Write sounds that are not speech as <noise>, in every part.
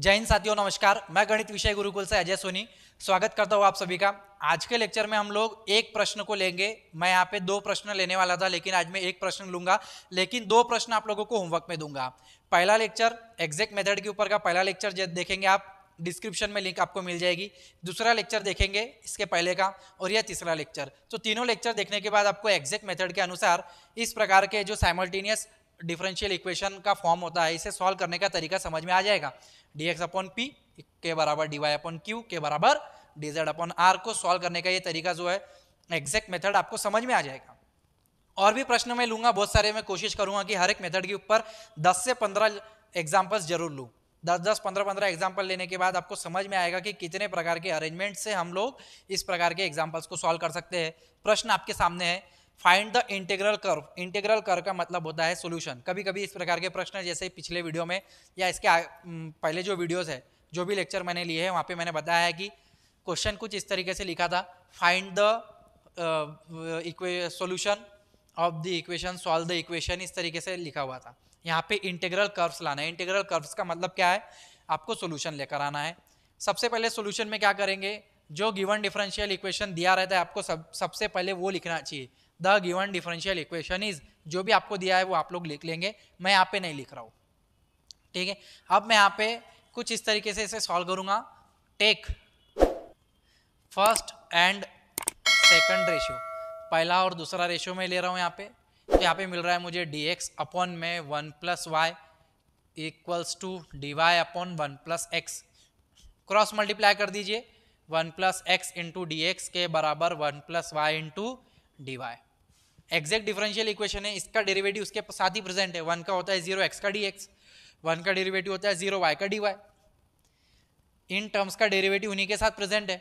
जय हिंद साथियों नमस्कार मैं गणित विषय गुरुकुल से अजय सोनी स्वागत करता हूँ आप सभी का आज के लेक्चर में हम लोग एक प्रश्न को लेंगे मैं यहाँ पे दो प्रश्न लेने वाला था लेकिन आज मैं एक प्रश्न लूंगा लेकिन दो प्रश्न आप लोगों को होमवर्क में दूंगा पहला लेक्चर एग्जैक्ट मेथड के ऊपर का पहला लेक्चर देखेंगे आप डिस्क्रिप्शन में लिंक आपको मिल जाएगी दूसरा लेक्चर देखेंगे इसके पहले का और यह तीसरा लेक्चर तो तीनों लेक्चर देखने के बाद आपको एग्जैक्ट मेथड के अनुसार इस प्रकार के जो साइमल्टेनियस डिफरेंशियल इक्वेशन का फॉर्म होता है इसे सॉल्व करने का तरीका समझ में आ जाएगा डी एक्स अपॉन पी के बराबर डी वाई अपॉन क्यू के बराबर डी जेड अपॉन आर को सॉल्व करने का ये तरीका जो है एग्जैक्ट मेथड आपको समझ में आ जाएगा और भी प्रश्न मैं लूंगा बहुत सारे मैं कोशिश करूंगा कि हर एक मेथड के ऊपर 10 से 15 एग्जाम्पल्स जरूर लूँ 10 दस पंद्रह पंद्रह एग्जाम्पल लेने के बाद आपको समझ में आएगा कि कितने प्रकार के अरेंजमेंट से हम लोग इस प्रकार के एग्जाम्पल्स को सॉल्व कर सकते हैं प्रश्न आपके सामने है find the integral curve integral curve का मतलब होता है सोल्यूशन कभी कभी इस प्रकार के प्रश्न जैसे पिछले वीडियो में या इसके पहले जो वीडियोज़ है जो भी लेक्चर मैंने लिए हैं वहाँ पे मैंने बताया है कि क्वेश्चन कुछ इस तरीके से लिखा था find the solution of the equation solve the equation इस तरीके से लिखा हुआ था यहाँ पे इंटीग्रल कर्व्स लाना है इंटीग्रल कर्व्स का मतलब क्या है आपको सोल्यूशन लेकर आना है सबसे पहले सोल्यूशन में क्या करेंगे जो गिवन डिफरेंशियल इक्वेशन दिया रहता है आपको सब सबसे पहले वो लिखना चाहिए the given differential equation is जो भी आपको दिया है वो आप लोग लिख लेंगे मैं यहाँ पे नहीं लिख रहा हूँ ठीक है अब मैं यहाँ पे कुछ इस तरीके से इसे सॉल्व करूँगा take first and second ratio पहला और दूसरा रेशियो में ले रहा हूँ यहाँ पे तो यहाँ पे मिल रहा है मुझे डी एक्स अपॉन में one plus Y equals to D Y upon one plus X cross multiply कर दीजिए one plus X into D X के बराबर one plus Y into D Y exact differential equation है इसका derivative उसके साथ ही present है वन का होता है जीरो एक्स का डी एक्स वन का डेरिवेटिव होता है जीरो वाई का डी वाई इन टर्म्स का डेरिवेटिव उन्हीं के साथ प्रेजेंट है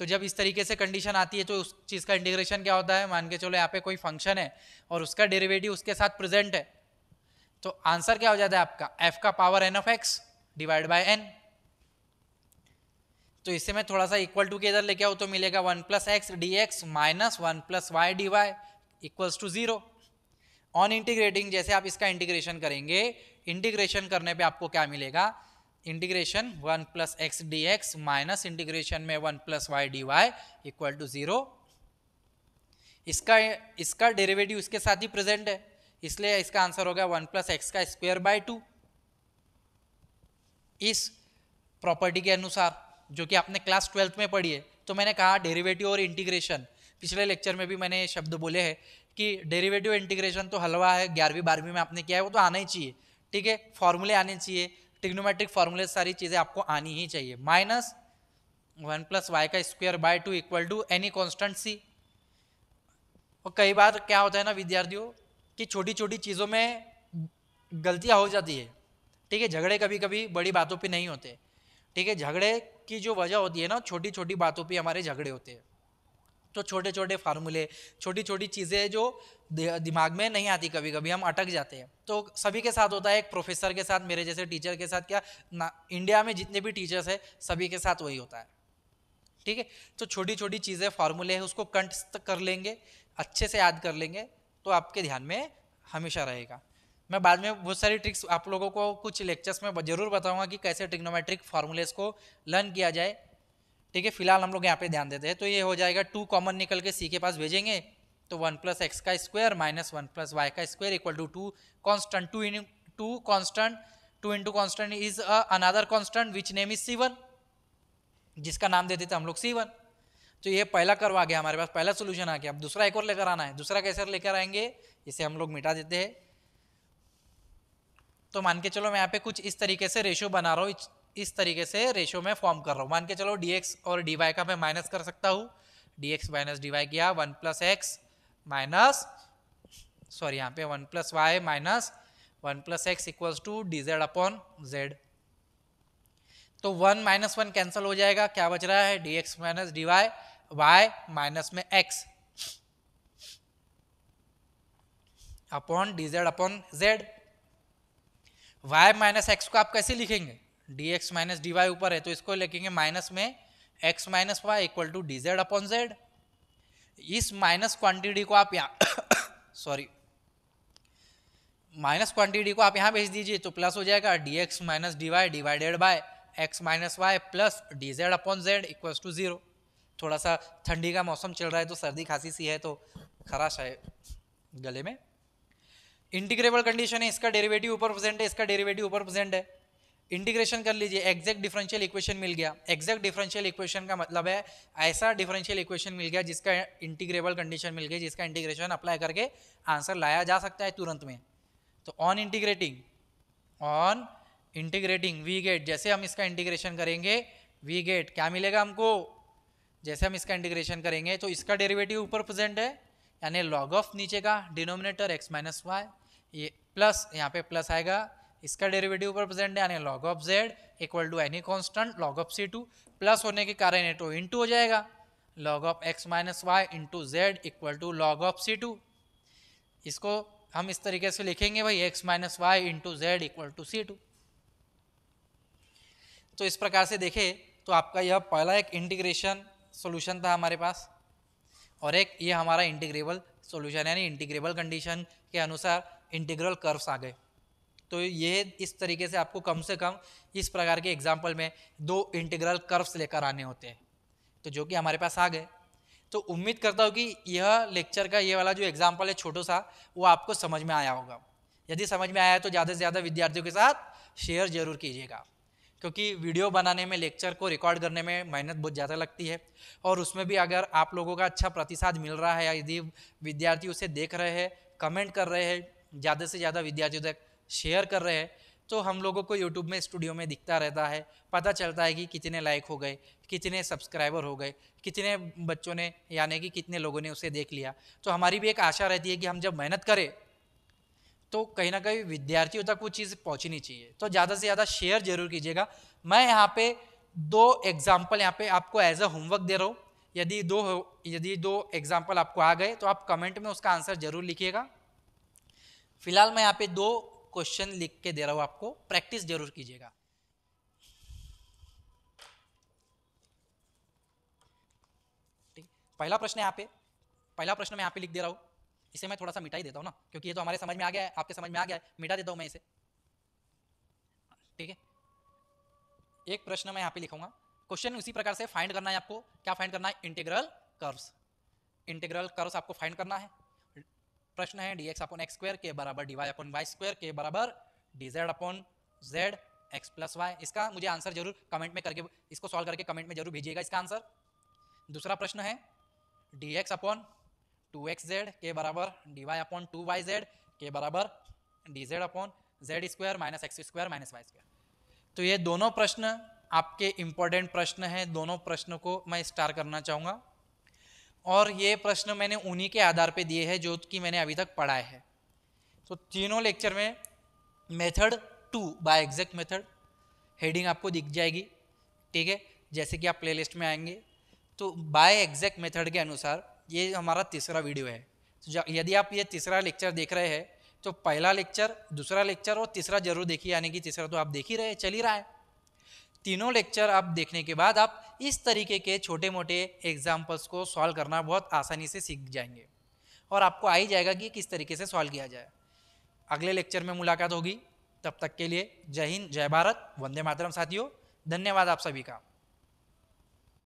तो जब इस तरीके से कंडीशन आती है तो उस चीज़ का इंटीग्रेशन क्या होता है मान के चलो यहाँ पे कोई फंक्शन है और उसका डेरिवेटिव उसके साथ प्रेजेंट है तो आंसर क्या हो जाता है आपका एफ का power N of X divide by N तो इससे मैं थोड़ा सा इक्वल टू के इधर लेके आऊँ तो मिलेगा one plus X D X minus one plus Y D Y equals to zero on integrating जैसे आप इसका इंटीग्रेशन करेंगे इंटीग्रेशन करने पे आपको क्या मिलेगा integration one plus X D X minus integration में one plus Y D Y equal to zero इसका इसका डेरिवेटिव इसके साथ ही प्रेजेंट है इसलिए इसका आंसर होगा वन प्लस एक्स का स्क्वेयर बाय टू इस प्रॉपर्टी के अनुसार जो कि आपने क्लास ट्वेल्थ में पढ़ी है तो मैंने कहा डेरिवेटिव और इंटीग्रेशन पिछले लेक्चर में भी मैंने शब्द बोले हैं कि डेरिवेटिव इंटीग्रेशन तो हलवा है ग्यारहवीं बारहवीं में आपने किया है वो तो आना ही चाहिए ठीक है फॉर्मूले आने चाहिए टिग्नोमेट्रिक फॉर्मूले सारी चीज़ें आपको आनी ही चाहिए माइनस वन प्लस वाई का square by two equal to any constant C और कई बार क्या होता है ना विद्यार्थियों कि छोटी छोटी चीज़ों में गलतियाँ हो जाती है ठीक है झगड़े कभी कभी बड़ी बातों पर नहीं होते ठीक है झगड़े की जो वजह होती है ना छोटी छोटी बातों पर हमारे झगड़े होते हैं तो छोटे छोटे फार्मूले छोटी छोटी चीज़ें जो दिमाग में नहीं आती कभी कभी हम अटक जाते हैं तो सभी के साथ होता है एक प्रोफेसर के साथ मेरे जैसे टीचर के साथ क्या ना इंडिया में जितने भी टीचर्स हैं सभी के साथ वही होता है ठीक है तो छोटी छोटी चीज़ें फार्मूले हैं उसको कंठस्थ कर लेंगे अच्छे से याद कर लेंगे तो आपके ध्यान में हमेशा रहेगा मैं बाद में बहुत सारी ट्रिक्स आप लोगों को कुछ लेक्चर्स में जरूर बताऊंगा कि कैसे ट्रिग्नोमेट्रिक फार्मूलेस को लर्न किया जाए ठीक है फिलहाल हम लोग यहाँ पे ध्यान देते हैं तो ये हो जाएगा टू कॉमन निकल के सी के पास भेजेंगे तो वन प्लस एक्स का square minus one plus Y का square equal to two constant two in two constant two in two constant is another constant which name is C जिसका नाम देते थे हम लोग सी तो ये पहला कर्व आ गया हमारे पास पहला सोल्यूशन आ गया अब दूसरा एक और लेकर आना है दूसरा कैसे लेकर आएंगे इसे हम लोग मिटा देते हैं तो मान के चलो मैं यहाँ पे कुछ इस तरीके से रेशो बना रहा हूँ इस तरीके से रेशो में फॉर्म कर रहा हूँ मान के चलो डी एक्स और डी वाई का मैं माइनस कर सकता हूँ D X minus D Y किया one plus X minus sorry यहाँ पे one plus Y minus one plus X equals to D Z upon Z तो वन माइनस वन कैंसिल हो जाएगा क्या बच रहा है D X minus D Y Y minus में X upon D Z upon Z Y minus X को आप कैसे लिखेंगे D X minus D Y ऊपर है तो इसको लिखेंगे माइनस में X minus Y equal to D Z upon Z इस माइनस क्वांटिटी को आप यहाँ सॉरी <coughs> माइनस क्वांटिटी को आप यहाँ भेज दीजिए तो प्लस हो जाएगा D X minus D Y divided by X minus Y plus D Z upon Z equal to zero थोड़ा सा ठंडी का मौसम चल रहा है तो सर्दी खांसी सी है तो खराश है गले में इंटीग्रेबल कंडीशन है इसका डेरिवेटिव ऊपर प्रेजेंट है इसका डेरिवेटिव ऊपर प्रेजेंट है इंटीग्रेशन कर लीजिए एग्जैक्ट डिफरेंशियल इक्वेशन मिल गया एग्जैक्ट डिफरेंशियल इक्वेशन का मतलब है ऐसा डिफरेंशियल इक्वेशन मिल गया जिसका इंटीग्रेबल कंडीशन मिल गई जिसका इंटीग्रेशन अप्लाई करके आंसर लाया जा सकता है तुरंत में तो on integrating on integrating we get जैसे हम इसका इंटीग्रेशन करेंगे वी गेट क्या मिलेगा हमको जैसे हम इसका इंटीग्रेशन करेंगे तो इसका डेरिवेटिव ऊपर प्रेजेंट है यानी लॉग ऑफ नीचे का डिनोमिनेटर एक्स माइनस वाई ये प्लस यहाँ पे प्लस आएगा इसका डेरिवेटिव ऊपर प्रेजेंट है यानी log of Z equal to any constant log of C two plus होने के कारण ये टू इंटू हो जाएगा log of X minus Y into Z equal to log of C two इसको हम इस तरीके से लिखेंगे भाई X minus Y into Z equal to C two तो इस प्रकार से देखे तो आपका यह पहला एक इंटीग्रेशन सोल्यूशन था हमारे पास और एक ये हमारा इंटीग्रेबल सोल्यूशन यानी इंटीग्रेबल कंडीशन के अनुसार इंटीग्रल कर्व्स आ गए तो ये इस तरीके से आपको कम से कम इस प्रकार के एग्जाम्पल में दो इंटीग्रल कर्व्स लेकर आने होते हैं तो जो कि हमारे पास आ गए तो उम्मीद करता हूँ कि यह लेक्चर का ये वाला जो एग्जाम्पल है छोटो सा वो आपको समझ में आया होगा यदि समझ में आया है तो ज़्यादा से ज़्यादा विद्यार्थियों के साथ शेयर जरूर कीजिएगा क्योंकि वीडियो बनाने में लेक्चर को रिकॉर्ड करने में मेहनत बहुत ज़्यादा लगती है और उसमें भी अगर आप लोगों का अच्छा प्रतिसाद मिल रहा है यदि विद्यार्थी उसे देख रहे हैं कमेंट कर रहे हैं ज़्यादा से ज़्यादा विद्यार्थियों तक शेयर कर रहे हैं तो हम लोगों को यूट्यूब में स्टूडियो में दिखता रहता है पता चलता है कि कितने लाइक हो गए कितने सब्सक्राइबर हो गए कितने बच्चों ने यानी कि कितने लोगों ने उसे देख लिया तो हमारी भी एक आशा रहती है कि हम जब मेहनत करें तो कहीं ना कहीं विद्यार्थियों तक वो चीज़ पहुँचनी चाहिए तो ज़्यादा से ज़्यादा शेयर जरूर कीजिएगा मैं यहाँ पर दो एग्जाम्पल यहाँ पर आपको एज अ होमवर्क दे रहा हूँ यदि दो यदि दो एग्जाम्पल आपको आ गए तो आप कमेंट में उसका आंसर जरूर लिखिएगा फिलहाल मैं यहाँ पे दो क्वेश्चन लिख के दे रहा हूँ आपको प्रैक्टिस जरूर कीजिएगा पहला प्रश्न यहाँ पे पहला प्रश्न मैं यहाँ पे लिख दे रहा हूँ इसे मैं थोड़ा सा मिटाई देता हूँ ना क्योंकि ये तो हमारे समझ में आ गया है आपके समझ में आ गया है मिटा देता हूँ मैं इसे ठीक है एक प्रश्न मैं यहाँ पे लिखूंगा क्वेश्चन उसी प्रकार से फाइंड करना है आपको क्या फाइंड करना है इंटीग्रल कर्व्स इंटीग्रल कर्व्स आपको फाइंड करना है प्रश्न है D X upon X square के बराबर D Y upon Y square के बराबर D Z upon Z X plus Y इसका मुझे आंसर जरूर कमेंट में करके इसको सॉल्व करके कमेंट में जरूर भेजिएगा इसका आंसर दूसरा प्रश्न है D X upon two X Z के बराबर D Y upon two Y Z के बराबर D Z upon Z square minus X square minus Y square तो ये दोनों प्रश्न आपके इंपॉर्टेंट प्रश्न हैं दोनों प्रश्नों को मैं स्टार करना चाहूँगा और ये प्रश्न मैंने उन्हीं के आधार पे दिए हैं जो कि मैंने अभी तक पढ़ाए हैं तो तीनों लेक्चर में method two by exact method heading आपको दिख जाएगी ठीक है जैसे कि आप प्लेलिस्ट में आएंगे तो बाय एग्जैक्ट मेथड के अनुसार ये हमारा तीसरा वीडियो है तो यदि आप ये तीसरा लेक्चर देख रहे हैं तो पहला लेक्चर दूसरा लेक्चर और तीसरा जरूर देखिए यानी कि तीसरा तो आप देख ही रहे चल ही रहा है तीनों लेक्चर आप देखने के बाद आप इस तरीके के छोटे मोटे एग्जाम्पल्स को सॉल्व करना बहुत आसानी से सीख जाएंगे और आपको आ ही जाएगा कि किस तरीके से सॉल्व किया जाए अगले लेक्चर में मुलाकात होगी तब तक के लिए जय हिंद जय भारत वंदे मातरम साथियों धन्यवाद आप सभी का